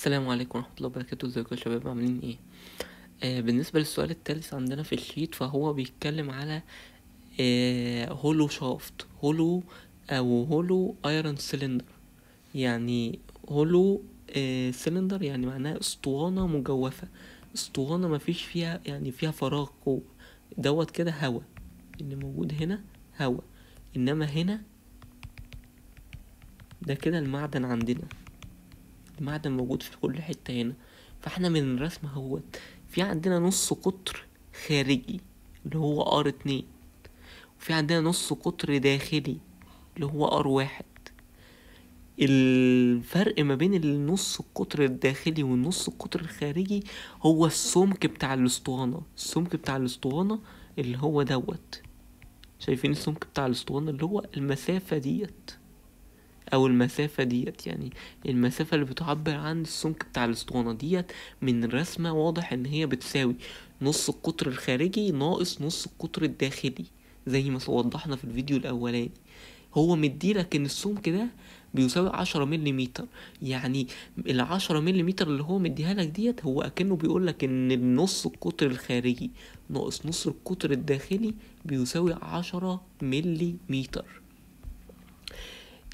السلام عليكم ورحمة الله وبركاته ازيكم يا شباب عاملين ايه آه بالنسبة للسؤال التالت عندنا في الشيت فهو بيتكلم على آه هولو شافت هولو او هولو ايرون سيلندر يعني هولو آه سيلندر يعني معناها اسطوانة مجوفة اسطوانة مفيش فيها يعني فيها فراغ جوه دوت كده هوا اللي موجود هنا هوا انما هنا ده كده المعدن عندنا المعدن موجود في كل حتة هنا فاحنا من الرسم اهوت في عندنا نص قطر خارجي اللي هو ار اتنين وفي عندنا نص قطر داخلي اللي هو ار واحد الفرق ما بين النص القطر الداخلي والنص القطر الخارجي هو السمك بتاع الاسطوانة السمك بتاع الاسطوانة اللي هو دوت شايفين السمك بتاع الاسطوانة اللي هو المسافة ديت او المسافة ديت يعني المسافة اللي بتعبر عن السمك بتاع الاسطوانة ديت من الرسمة واضح ان هي بتساوي نص القطر الخارجي ناقص نص القطر الداخلي زي ما وضحنا في الفيديو الاولاني هو مديلك ان السمك ده بيساوي عشرة مليمتر يعني العشرة مليمتر اللي هو مديها لك ديت هو اكنه بيقولك ان النص القطر الخارجي ناقص نص القطر الداخلي بيساوي عشرة مليمتر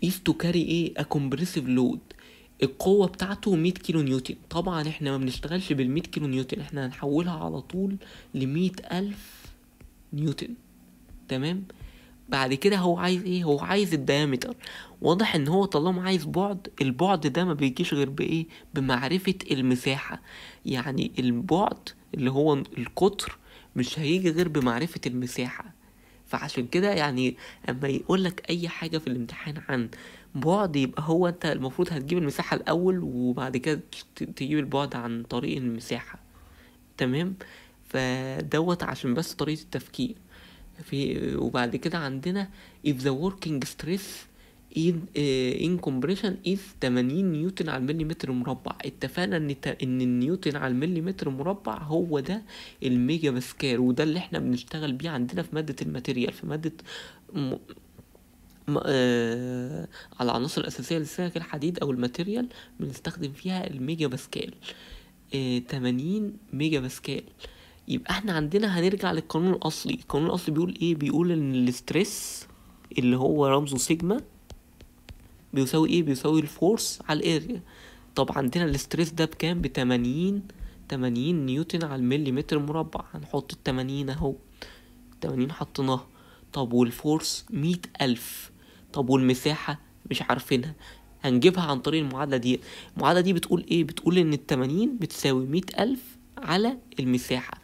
is to carry a, a compressive load القوة بتاعته 100 كيلو نيوتن طبعا احنا ما بنشتغلش بال 100 كيلو نيوتن احنا هنحولها على طول ل 100 ألف نيوتن تمام بعد كده هو عايز ايه هو عايز الديامتر واضح ان هو طالما عايز بعد البعد ده ما بيجيش غير بايه بمعرفة المساحة يعني البعد اللي هو القطر مش هيجي غير بمعرفة المساحة فعشان كده يعني اما يقول لك اي حاجه في الامتحان عن بعد يبقى هو انت المفروض هتجيب المساحه الاول وبعد كده تجيب البعد عن طريق المساحه تمام فدوت عشان بس طريقه التفكير في وبعد كده عندنا if the working stress ان كومبريشن از 80 نيوتن على المليمتر مربع اتفقنا ان ان النيوتن على المليمتر مربع هو ده الميجا باسكال وده اللي احنا بنشتغل بيه عندنا في ماده الماتيريال في ماده م... م... آه... على العناصر الاساسيه للسلك الحديد او الماتيريال بنستخدم فيها الميجا باسكال آه... 80 ميجا باسكال يبقى احنا عندنا هنرجع للقانون الاصلي القانون الاصلي بيقول ايه بيقول ان الاسترس اللي هو رمزه سيجما بيساوي ايه بيساوي الفورس على الاريا طب عندنا الاستريس ده بكام بتمانين تمانين نيوتن على المليمتر مربع هنحط التمانين اهو التمانين حطيناها طب والفورس مية ألف طب والمساحة مش عارفينها هنجيبها عن طريق المعادلة دي المعادلة دي بتقول ايه بتقول ان التمانين بتساوي مية ألف على المساحة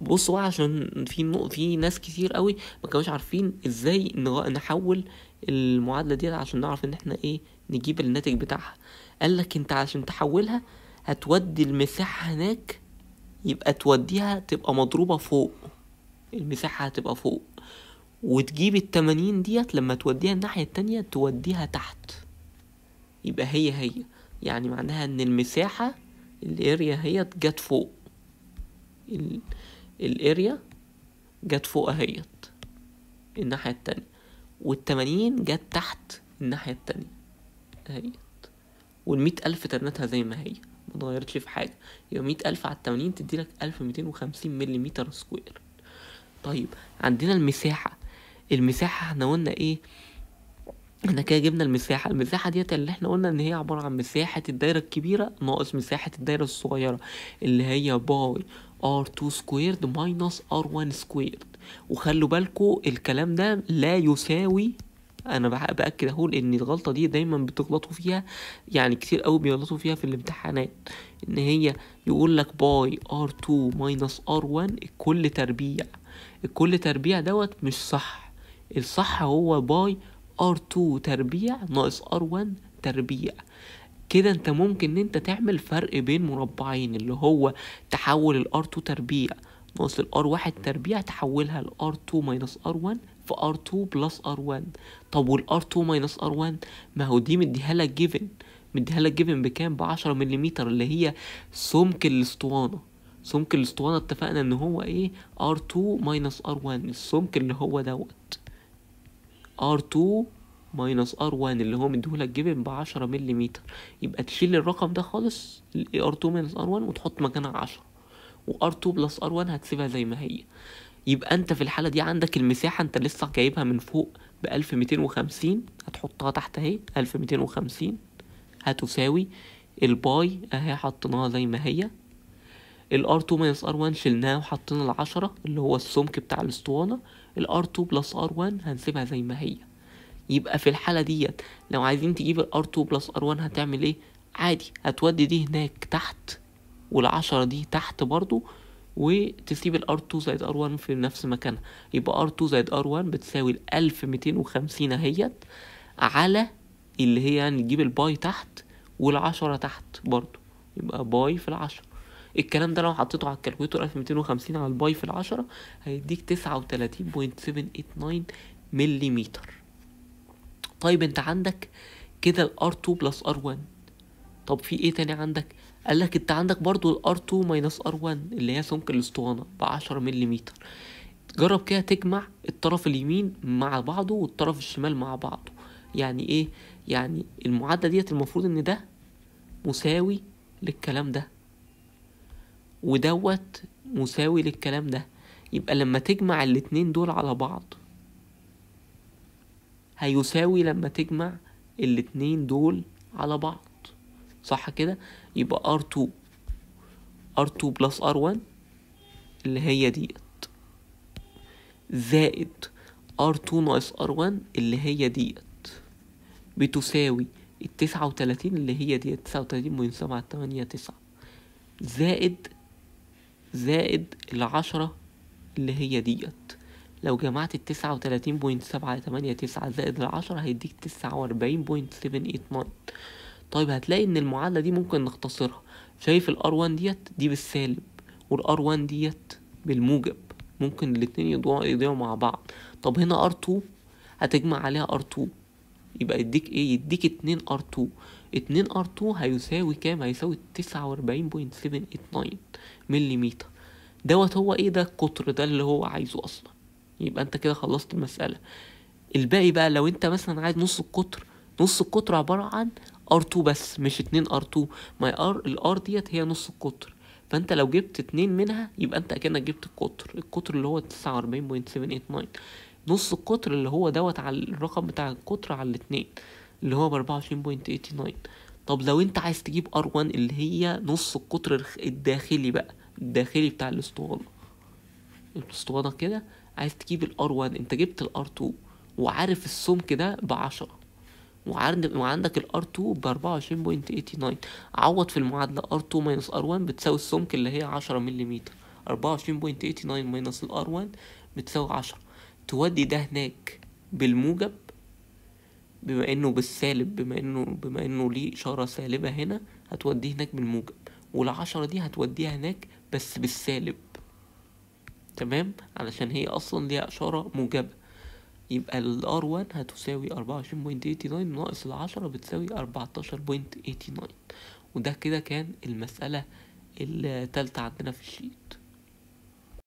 بصوا بقى عشان في نو... في ناس كتير قوي ما كانوش عارفين ازاي نحول المعادله دي عشان نعرف ان احنا ايه نجيب الناتج بتاعها قال لك انت عشان تحولها هتودي المساحه هناك يبقى توديها تبقى مضروبه فوق المساحه هتبقى فوق وتجيب التمانين ديت لما توديها الناحيه التانية توديها تحت يبقى هي هي يعني معناها ان المساحه الاريا هي جت فوق الاريا جت فوق اهيت الناحية التانية والتمانين جت تحت الناحية التانية اهيت والمية ألف ترنتها زي ما هي ما اتغيرتش في حاجة يبقى مية ألف على التمانين تديلك ألف ميتين وخمسين مليمتر سكوير طيب عندنا المساحة المساحة احنا قلنا ايه احنا كده جبنا المساحة المساحة ديت اللي احنا قلنا ان هي عبارة عن مساحة الدايرة الكبيرة ناقص مساحة الدايرة الصغيرة اللي هي باي r2 سكويرد minus r1 سكويرد وخلوا بالكو الكلام ده لا يساوي انا باكد اهو ان الغلطه دي دايما بتغلطوا فيها يعني كتير قوي بيغلطوا فيها في الامتحانات ان هي يقول لك باي r2 minus r1 الكل تربيع الكل تربيع دوت مش صح الصح هو باي r2 تربيع ناقص r1 تربيع كده انت ممكن ان انت تعمل فرق بين مربعين اللي هو تحول الار 2 تربيع ناقص الار 1 تربيع تحولها لار 2 ماينس ار 1 في ار 2 بلس ار 1 طب والار 2 ماينس ار 1 ما هو دي مديها لك جيفن مديها لك جيفن بكام ب 10 ملم اللي هي سمك الاسطوانه سمك الاسطوانه اتفقنا ان هو ايه ار 2 ماينس ار 1 السمك اللي هو دوت ار 2 ماينس ار 1 اللي هو مديهولك جيفن ب 10 ملم يبقى تشيل الرقم ده خالص الاي ار 2 ماينس ار 1 وتحط مكانها 10 وار 2 بلس ار 1 هتسيبها زي ما هي يبقى انت في الحاله دي عندك المساحه انت لسه جايبها من فوق ب 1250 هتحطها تحت اهي 1250 هتساوي الباي اهي حطيناها زي ما هي الار 2 ماينس ار 1 شلناه وحطينا العشرة اللي هو السمك بتاع الاسطوانة الار 2 بلس ار 1 هنسيبها زي ما هي يبقى في الحالة ديت لو عايزين تجيب ال R2 بلس R1 هتعمل ايه عادي هتودي دي هناك تحت والعشرة دي تحت برضو وتسيب ال R2 زائد R1 في نفس مكانها يبقى R2 زائد R1 بتساوي ال 1250 اهيت على اللي هي يعني تجيب الباي تحت والعشرة تحت برضو يبقى باي في العشرة الكلام ده لو حطيته على الكالكوليتر 1250 على الباي في العشرة هيديك 39.789 مليمتر طيب انت عندك كده الار 2 بلس ار 1 طب في ايه تاني عندك قال لك انت عندك برضو الار 2 ماينس ار 1 اللي هي سمك الاسطوانه ب 10 ملم جرب كده تجمع الطرف اليمين مع بعضه والطرف الشمال مع بعضه يعني ايه يعني المعادله ديت المفروض ان ده مساوي للكلام ده ودوت مساوي للكلام ده يبقى لما تجمع الاتنين دول على بعض هيساوي لما تجمع الاتنين دول على بعض صح كده يبقى R2 R2 بلس R1 اللي هي ديت زائد R2 ناقص R1 اللي هي ديت بتساوي التسعة وتلاتين اللي هي ديت تسعة وتلاتين من سبعة تمانية تسعة زائد زائد العشرة اللي هي ديت لو جمعت التسعة وتلاتين بوينت سبعة تمانية تسعة زائد العشرة هيديك تسعة وأربعين بوينت سبعين ايت ناين طيب هتلاقي إن المعادلة دي ممكن نختصرها شايف الار وان ديت دي بالسالب والار وان ديت بالموجب ممكن الاتنين يضيعوا مع بعض طب هنا ار تو هتجمع عليها ار تو يبقى يديك ايه يديك اتنين ار تو اتنين ار تو هيساوي كام هيساوي تسعة وأربعين بوينت سبعين ايت ناين مليمتر دوت هو ايه ده القطر ده اللي هو عايزه اصلا يبقى انت كده خلصت المسألة الباقي بقى لو انت مثلا عايز نص القطر نص القطر عبارة عن ار 2 بس مش اتنين ار 2 ما ار الار ديت هي نص القطر فانت لو جبت اتنين منها يبقى انت اكنك جبت القطر القطر اللي هو 49.789 نص القطر اللي هو دوت على الرقم بتاع القطر على الاتنين اللي هو ب 24.89 طب لو انت عايز تجيب ار 1 اللي هي نص القطر الداخلي بقى الداخلي بتاع الاسطوانة الاسطوانة كده عايز تجيب الار 1 انت جبت الار 2 وعارف السمك ده ب 10 وعندك الار 2 ب 24.89 عوض في المعادله ار 2 ماينس ار 1 بتساوي السمك اللي هي 10 ملم 24.89 ماينس الار 1 بتساوي 10 تودي ده هناك بالموجب بما انه بالسالب بما انه بما انه ليه اشاره سالبه هنا هتوديه هناك بالموجب والعشرة دي هتوديها هناك بس بالسالب تمام علشان هي اصلا ليها اشاره موجبه يبقى ال R1 هتساوي أربعة وعشرين بوينت 24.89 ناقص العشرة بتساوي أربعتاشر بوينت 14.89 وده كده كان المسألة التالتة عندنا في الشيت